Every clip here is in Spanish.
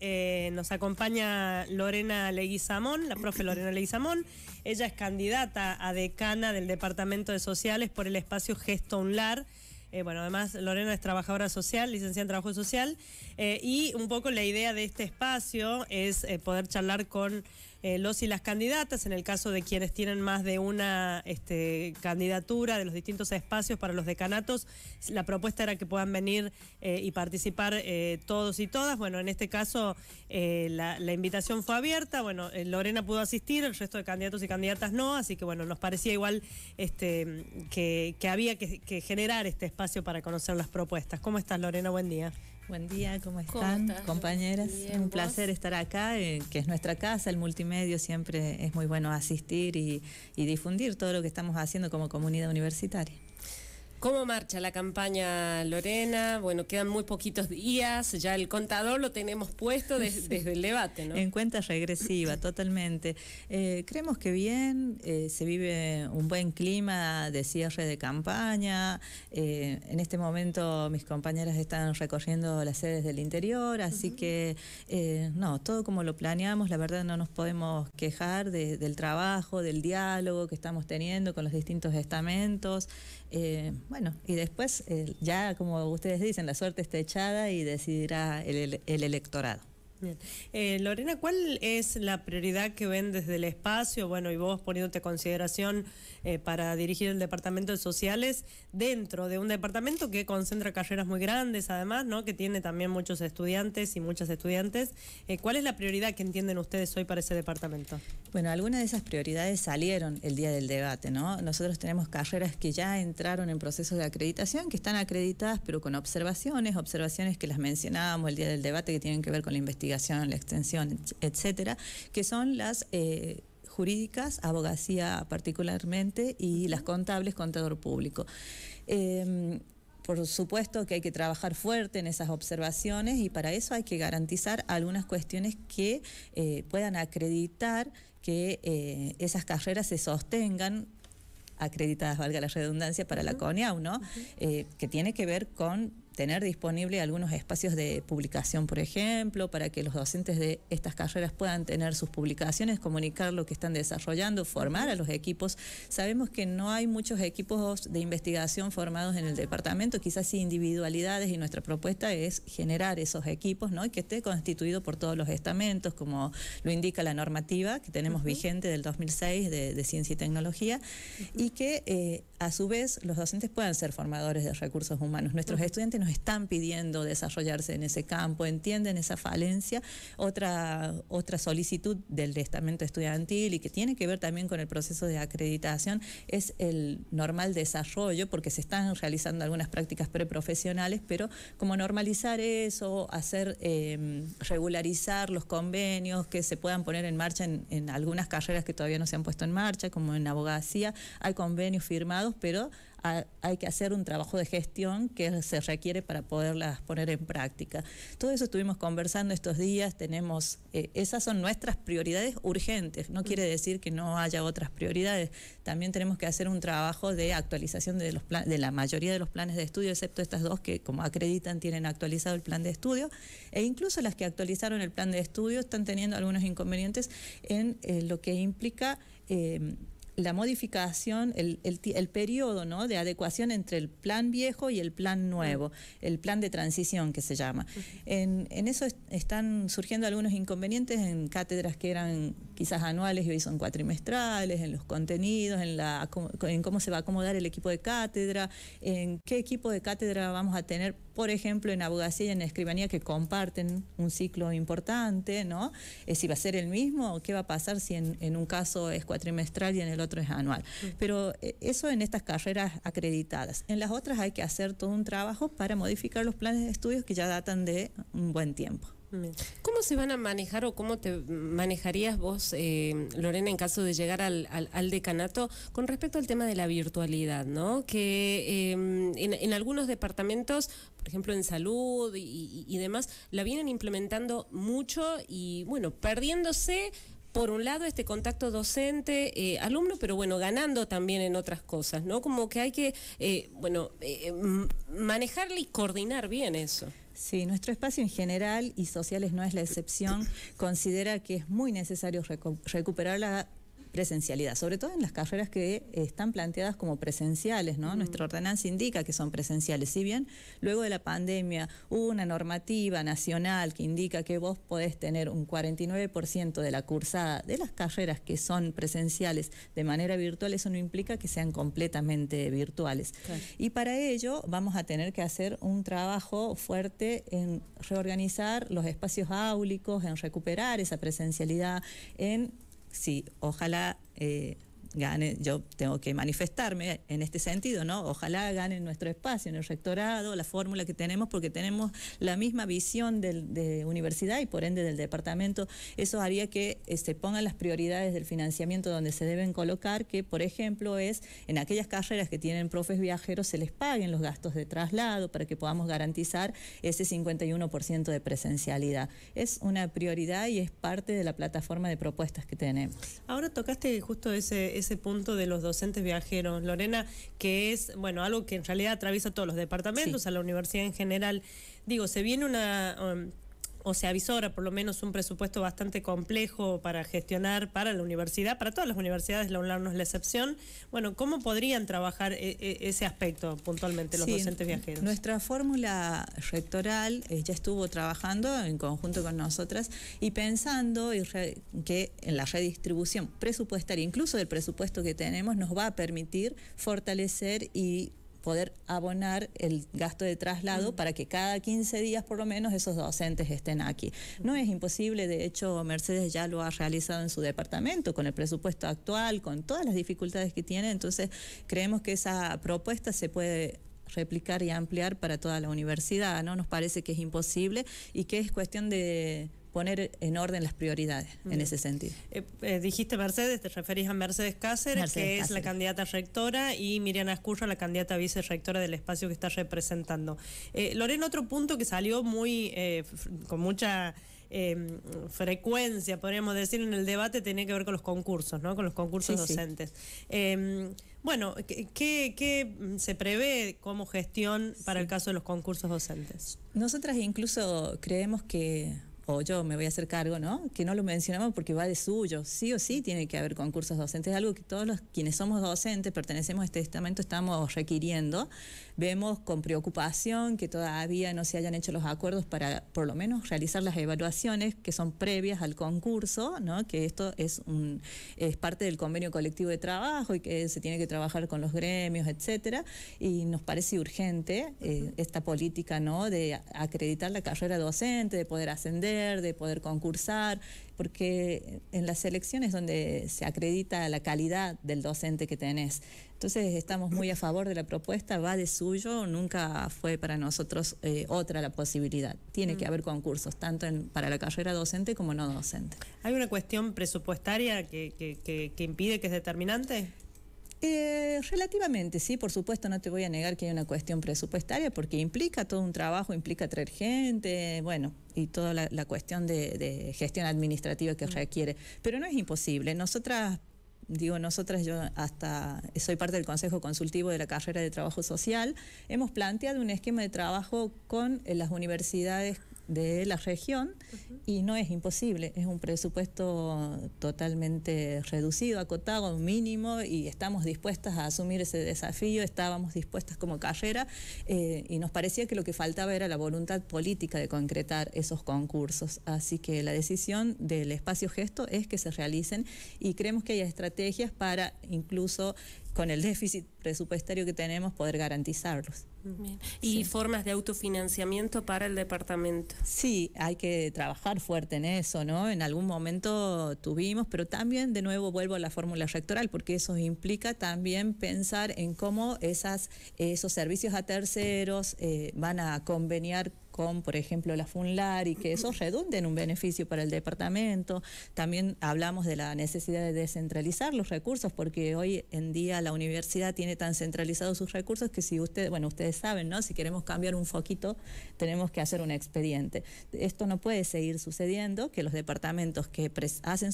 Eh, nos acompaña Lorena Leguizamón, la profe Lorena Leguizamón. Ella es candidata a decana del Departamento de Sociales por el espacio Gesto Unlar. Eh, bueno, además Lorena es trabajadora social, licenciada en trabajo social, eh, y un poco la idea de este espacio es poder charlar con eh, los y las candidatas, en el caso de quienes tienen más de una este, candidatura de los distintos espacios para los decanatos, la propuesta era que puedan venir eh, y participar eh, todos y todas. Bueno, en este caso la, invitación fue abierta, bueno, Lorena pudo asistir, el resto de candidatos y candidatas no, así que bueno, nos parecía igual este, que, había que, que generar este espacio para conocer las propuestas. ¿Cómo estás, Lorena? Buen día. Buen día, ¿cómo están, compañeras? un placer estar acá, eh, que es nuestra casa, el multimedio siempre es muy bueno asistir y difundir todo lo que estamos haciendo como comunidad universitaria. ¿Cómo marcha la campaña, Lorena? Bueno, quedan muy poquitos días, ya el contador lo tenemos puesto desde el debate, ¿no? En cuenta regresiva, totalmente. Eh, creemos que bien, eh, se vive un buen clima de cierre de campaña. Eh, en este momento mis compañeras están recorriendo las sedes del interior, así que no, todo como lo planeamos, la verdad no nos podemos quejar del trabajo, del diálogo que estamos teniendo con los distintos estamentos. Bueno, y después eh, ya, como ustedes dicen, la suerte está echada y decidirá el electorado. Eh, Lorena, ¿cuál es la prioridad que ven desde el espacio? Bueno, y vos poniéndote consideración eh, para dirigir el departamento de sociales dentro de un departamento que concentra carreras muy grandes, además, ¿no? Que tiene también muchos estudiantes y muchas estudiantes. Eh, ¿Cuál es la prioridad que entienden ustedes hoy para ese departamento? Bueno, algunas de esas prioridades salieron el día del debate, ¿no? Nosotros tenemos carreras que ya entraron en procesos de acreditación, que están acreditadas, pero con observaciones, observaciones que las mencionábamos el día del debate que tienen que ver con la investigación la extensión, etcétera, que son las eh, jurídicas, abogacía particularmente, y las contables, contador público. Em, por supuesto que hay que trabajar fuerte en esas observaciones y para eso hay que garantizar algunas cuestiones que eh, puedan acreditar que eh, esas carreras se sostengan acreditadas, valga la redundancia, para la CONIAU, ¿no? que tiene que ver con tener disponible algunos espacios de publicación, por ejemplo, para que los docentes de estas carreras puedan tener sus publicaciones, comunicar lo que están desarrollando, formar a los equipos. Sabemos que no hay muchos equipos de investigación formados en el departamento, quizás individualidades, y nuestra propuesta es generar esos equipos, ¿no? Y que esté constituido por todos los estamentos, como lo indica la normativa que tenemos vigente del 2006 de, Ciencia y Tecnología, y que eh, a su vez los docentes puedan ser formadores de recursos humanos. Nuestros estudiantes están pidiendo desarrollarse en ese campo, entienden esa falencia. Otra, otra solicitud del estamento estudiantil y que tiene que ver también con el proceso de acreditación es el normal desarrollo, porque se están realizando algunas prácticas preprofesionales, pero como normalizar eso, hacer em, regularizar los convenios que se puedan poner en marcha en algunas carreras que todavía no se han puesto en marcha, como en abogacía, hay convenios firmados, pero hay que hacer un trabajo de gestión que se requiere para poderlas poner en práctica. Todo eso estuvimos conversando estos días, tenemos, eh, esas son nuestras prioridades urgentes, no quiere decir que no haya otras prioridades, también tenemos que hacer un trabajo de actualización de, los de la mayoría de los planes de estudio, excepto estas dos que como acreditan tienen actualizado el plan de estudio, e incluso las que actualizaron el plan de estudio están teniendo algunos inconvenientes en eh, lo que implica... Eh, la modificación, el, el, periodo ¿no? de adecuación entre el plan viejo y el plan nuevo, mm. el plan de transición que se llama. En, en eso están surgiendo algunos inconvenientes en cátedras que eran quizás anuales y hoy son cuatrimestrales, en los contenidos, en, la, en cómo se va a acomodar el equipo de cátedra, en qué equipo de cátedra vamos a tener, por ejemplo, en abogacía y en escribanía que comparten un ciclo importante, ¿no? Eh, si va a ser el mismo, o qué va a pasar si en, un caso es cuatrimestral y en el otro es anual. Pero eh, eso en estas carreras acreditadas. En las otras hay que hacer todo un trabajo para modificar los planes de estudios que ya datan de un buen tiempo. ¿Cómo se van a manejar o cómo te manejarías vos, eh, Lorena, en caso de llegar al, decanato con respecto al tema de la virtualidad, ¿no? Que em, en, algunos departamentos, por ejemplo en salud y, demás, la vienen implementando mucho y, bueno, perdiéndose por un lado este contacto docente eh, alumno pero bueno ganando también en otras cosas no como que hay que eh, bueno eh, manejarle y coordinar bien eso Sí, nuestro espacio en general y sociales no es la excepción, considera que es muy necesario recuperar la presencialidad, sobre todo en las carreras que eh, están planteadas como presenciales, ¿no? Nuestra ordenanza indica que son presenciales, si bien luego de la pandemia hubo una normativa nacional que indica que vos podés tener un 49% de la cursada de las carreras que son presenciales de manera virtual, eso no implica que sean completamente virtuales. Y para ello vamos a tener que hacer un trabajo fuerte en reorganizar los espacios áulicos, en recuperar esa presencialidad, en sí, ojalá eh, gane, yo tengo que manifestarme en este sentido, ¿no? Ojalá ganen nuestro espacio en el rectorado, la fórmula que tenemos, porque tenemos la misma visión de universidad y por ende del departamento. Eso haría que eh, se pongan las prioridades del financiamiento donde se deben colocar, que por ejemplo es en aquellas carreras que tienen profes viajeros se les paguen los gastos de traslado para que podamos garantizar ese 51% de presencialidad. Es una prioridad y es parte de la plataforma de propuestas que tenemos. Ahora tocaste justo ese ese punto de los docentes viajeros, Lorena, que es, bueno, algo que en realidad atraviesa todos los departamentos, a la universidad en general. Digo, se viene una... Um, o se avisora por lo menos un presupuesto bastante complejo para gestionar para la universidad, para todas las universidades, la UNLAR no es la excepción. Bueno, ¿cómo podrían trabajar e, e, ese aspecto puntualmente los docentes viajeros? Nuestra fórmula rectoral eh, ya estuvo trabajando en conjunto con nosotras y pensando que en la redistribución presupuestaria, incluso del presupuesto que tenemos, nos va a permitir fortalecer y poder abonar el gasto de traslado mm. para que cada 15 días por lo menos esos docentes estén aquí. No es imposible, de hecho Mercedes ya lo ha realizado en su departamento con el presupuesto actual, con todas las dificultades que tiene, entonces creemos que esa propuesta se puede replicar y ampliar para toda la universidad, ¿no? Nos parece que es imposible y que es cuestión de poner en orden las prioridades en ese sentido. Eh, eh, dijiste Mercedes, te referís a Mercedes Cáceres, que es la candidata rectora, y Miriana Escurra, la candidata vicerectora del espacio que está representando. Eh, Lorena, otro punto que salió muy con mucha... frecuencia, podríamos decir, en el debate tenía que ver con los concursos, ¿no? Con los concursos docentes. Em, bueno, ¿qué, se prevé como gestión para el caso de los concursos docentes? Nosotras incluso creemos que o yo me voy a hacer cargo, ¿no? Que no lo mencionamos porque va de suyo. Sí o sí tiene que haber concursos docentes, algo que todos los quienes somos docentes, pertenecemos a este estamento, estamos requiriendo Vemos con preocupación que todavía no se hayan hecho los acuerdos para por lo menos realizar las evaluaciones que son previas al concurso, ¿no? que esto es, un, es parte del convenio colectivo de trabajo y que se tiene que trabajar con los gremios, etcétera, y nos parece urgente eh, esta política ¿no? de acreditar la carrera docente, de poder ascender, de poder concursar, porque en las elecciones donde se acredita la calidad del docente que tenés. Entonces estamos muy a favor de la propuesta, va de suyo, nunca fue para nosotros eh, otra la posibilidad. Tiene que mm. haber concursos, tanto para la carrera docente como no docente. ¿Hay una cuestión presupuestaria que impide que es determinante? Eh, relativamente, sí, por supuesto, no te voy a negar que hay una cuestión presupuestaria porque implica todo un trabajo, implica traer gente, bueno, y toda la, cuestión de, de, gestión administrativa que mm. requiere. Pero no es imposible. Nosotras, digo, nosotras, yo hasta soy parte del Consejo Consultivo de la carrera de Trabajo Social, hemos planteado un esquema de trabajo con eh, las universidades de la región y no es imposible, es un presupuesto totalmente reducido, acotado, mínimo y estamos dispuestas a asumir ese desafío, estábamos dispuestas como carrera eh, y nos parecía que lo que faltaba era la voluntad política de concretar esos concursos. Así que la decisión del espacio gesto es que se realicen y creemos que hay estrategias para incluso con el déficit presupuestario que tenemos, poder garantizarlos. ¿Y formas de autofinanciamiento para el departamento? Sí, hay que trabajar fuerte en eso, ¿no? En algún momento tuvimos, pero también de nuevo vuelvo a la fórmula rectoral, porque eso implica también pensar en cómo esas, esos servicios a terceros eh, van a conveniar con, por ejemplo, la FUNLAR y que eso redunde en un beneficio para el departamento. También hablamos de la necesidad de descentralizar los recursos, porque hoy en día la universidad tiene tan centralizados sus recursos que si ustedes, bueno, ustedes saben, ¿no? Si queremos cambiar un foquito, tenemos que hacer un expediente. Esto no puede seguir sucediendo, que los departamentos que hacen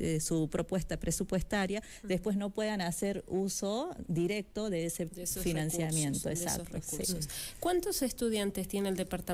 eh, su, propuesta presupuestaria después no puedan hacer uso directo de ese financiamiento. esos recursos. ¿Cuántos estudiantes tiene el departamento?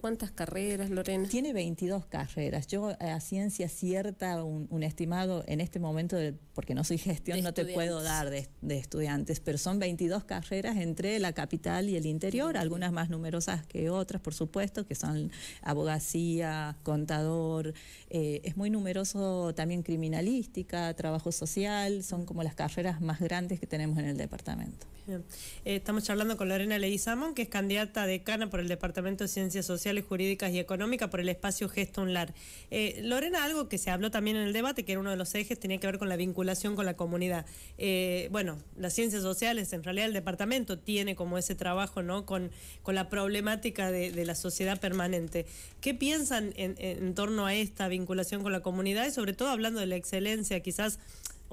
¿Cuántas carreras, Lorena? Tiene 22 carreras. Yo eh, a ciencia cierta, un, estimado en este momento, de, porque no soy gestión, no te puedo dar de, estudiantes, pero son 22 carreras entre la capital y el interior, algunas más numerosas que otras, por supuesto, que son abogacía, contador, eh, es muy numeroso también criminalística, trabajo social, son como las carreras más grandes que tenemos en el departamento. Eh, estamos charlando con Lorena Leí-Samón, que es candidata decana por el departamento de Ciencias Sociales, Jurídicas y Económicas por el espacio Gesto Unlar. Eh, Lorena, algo que se habló también en el debate, que era uno de los ejes, tenía que ver con la vinculación con la comunidad. Eh, bueno, las ciencias sociales, en realidad el departamento tiene como ese trabajo, ¿no? Con, con la problemática de, la sociedad permanente. ¿Qué piensan en torno a esta vinculación con la comunidad y sobre todo hablando de la excelencia, quizás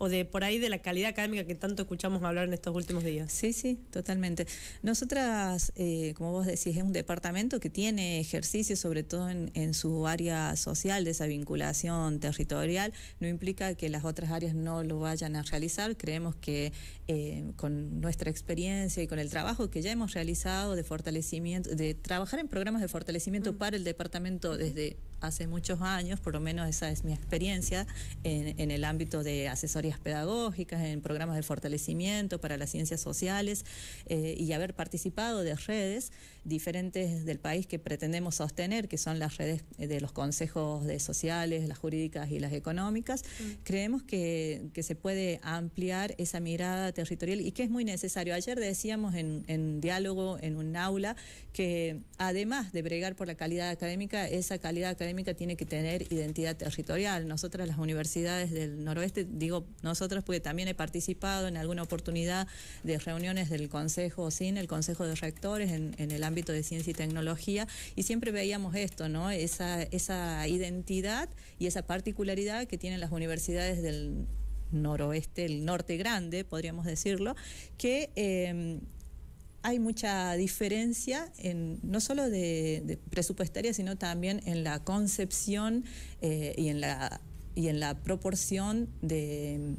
o de por ahí de la calidad académica que tanto escuchamos hablar en estos últimos días. Sí, sí, totalmente. Nosotras, eh, como vos decís, es un departamento que tiene ejercicio, sobre todo en, su área social, de esa vinculación territorial. No implica que las otras áreas no lo vayan a realizar. Creemos que eh, con nuestra experiencia y con el trabajo que ya hemos realizado de fortalecimiento, de trabajar en programas de fortalecimiento mm. para el departamento desde hace muchos años, por lo menos esa es mi experiencia, en, el ámbito de asesorías pedagógicas, en programas de fortalecimiento para las ciencias sociales eh, y haber participado de redes diferentes del país que pretendemos sostener, que son las redes de los consejos de sociales, las jurídicas y las económicas, mm. creemos que, que, se puede ampliar esa mirada territorial y que es muy necesario. Ayer decíamos en, en diálogo, en un aula, que además de bregar por la calidad académica, esa calidad académica tiene que tener identidad territorial. Nosotras las universidades del noroeste, digo nosotras porque también he participado en alguna oportunidad de reuniones del Consejo sin el Consejo de Rectores en, el ámbito de ciencia y tecnología y siempre veíamos esto, ¿no? Esa, identidad y esa particularidad que tienen las universidades del noroeste, el norte grande, podríamos decirlo, que... Eh, hay mucha diferencia en, no solo de, presupuestaria, sino también en la concepción eh, y, en la, y en la proporción de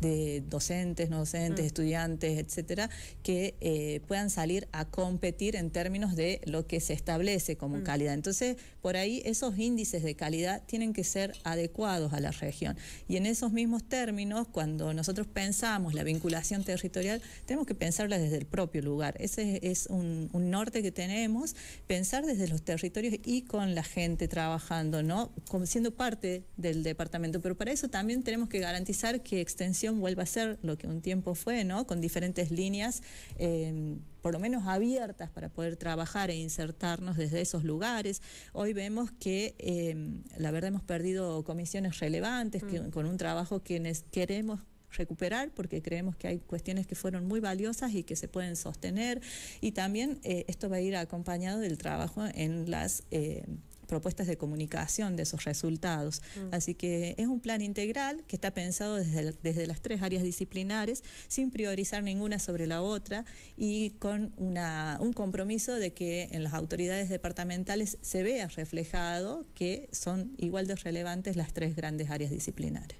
de docentes, no docentes, mm. estudiantes, etcétera, que eh, puedan salir a competir en términos de lo que se establece como mm. calidad. Entonces, por ahí esos índices de calidad tienen que ser adecuados a la región. Y en esos mismos términos, cuando nosotros pensamos la vinculación territorial, tenemos que pensarla desde el propio lugar. Ese es un, norte que tenemos, pensar desde los territorios y con la gente trabajando, ¿no? Como siendo parte del departamento. Pero para eso también tenemos que garantizar que extensión vuelva a ser lo que un tiempo fue, ¿no? Con diferentes líneas, em, por lo menos abiertas para poder trabajar e insertarnos desde esos lugares. Hoy vemos que, em, la verdad, hemos perdido comisiones relevantes mm. con un trabajo que queremos recuperar porque creemos que hay cuestiones que fueron muy valiosas y que se pueden sostener. Y también eh, esto va a ir acompañado del trabajo en las... Em, propuestas de comunicación de esos resultados. Mm. Así que es un plan integral que está pensado desde, desde las tres áreas disciplinares, sin priorizar ninguna sobre la otra y con una, un compromiso de que en las autoridades departamentales se vea reflejado que son igual de relevantes las tres grandes áreas disciplinares.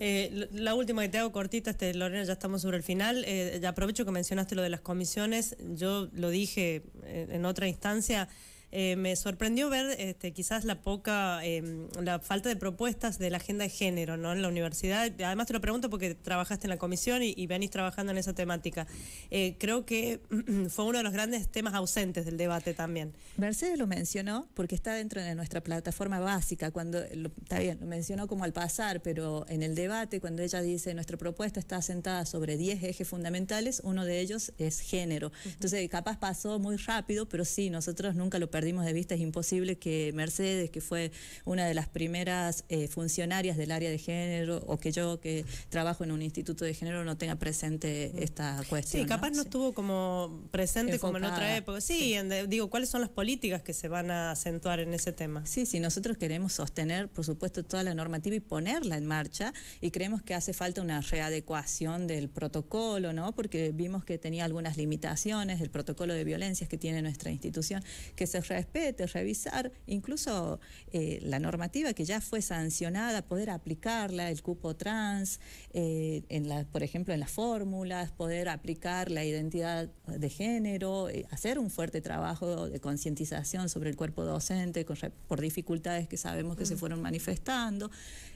Eh, la última que te hago cortita, este, Lorena, ya estamos sobre el final. Eh, ya aprovecho que mencionaste lo de las comisiones. Yo lo dije eh, en otra instancia. Eh, me sorprendió ver este, quizás la poca, em, la falta de propuestas de la agenda de género ¿no? en la universidad. Además te lo pregunto porque trabajaste en la comisión y, venís trabajando en esa temática. Eh, creo que fue uno de los grandes temas ausentes del debate también. Mercedes lo mencionó porque está dentro de nuestra plataforma básica, cuando está bien, lo mencionó como al pasar, pero en el debate cuando ella dice nuestra propuesta está asentada sobre 10 ejes fundamentales, uno de ellos es género. Entonces capaz pasó muy rápido, pero sí, nosotros nunca lo perdimos de vista, es imposible que Mercedes, que fue una de las primeras eh, funcionarias del área de género, o que yo que trabajo en un instituto de género, no tenga presente esta cuestión. Sí, capaz no, estuvo como presente como en otra época. Sí, digo, ¿cuáles son las políticas que se van a acentuar en ese tema? Sí, sí, nosotros queremos sostener, por supuesto, toda la normativa y ponerla en marcha, y creemos que hace falta una readecuación del protocolo, ¿no? Porque vimos que tenía algunas limitaciones, el protocolo de violencias que tiene nuestra institución, que se respete, revisar incluso eh, la normativa que ya fue sancionada, poder aplicarla, el cupo trans, eh, en la, por ejemplo, en las fórmulas, poder aplicar la identidad de género, eh, hacer un fuerte trabajo de concientización sobre el cuerpo docente por dificultades que sabemos que se mm. fueron manifestando.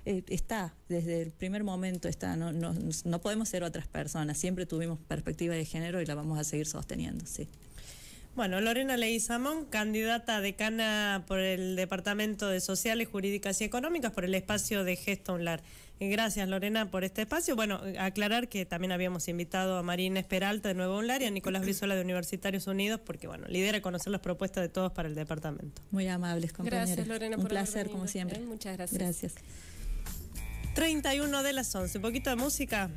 está, desde el primer momento está, no, no, no podemos ser otras personas, siempre tuvimos perspectiva de género y la vamos a seguir sosteniendo, sí. Bueno, Lorena Zamón, candidata decana por el Departamento de Sociales, Jurídicas y Económicas por el espacio de Gesto Unlar. Eh, gracias, Lorena, por este espacio. Bueno, aclarar que también habíamos invitado a Marina Esperalta de Nuevo Unlar y a Nicolás Brizola de Universitarios Unidos, porque, bueno, lidera conocer las propuestas de todos para el departamento. Muy amables, compañeros. Gracias, Lorena, Un placer, como siempre. muchas gracias. Gracias. 31 de las 11. Un poquito de música.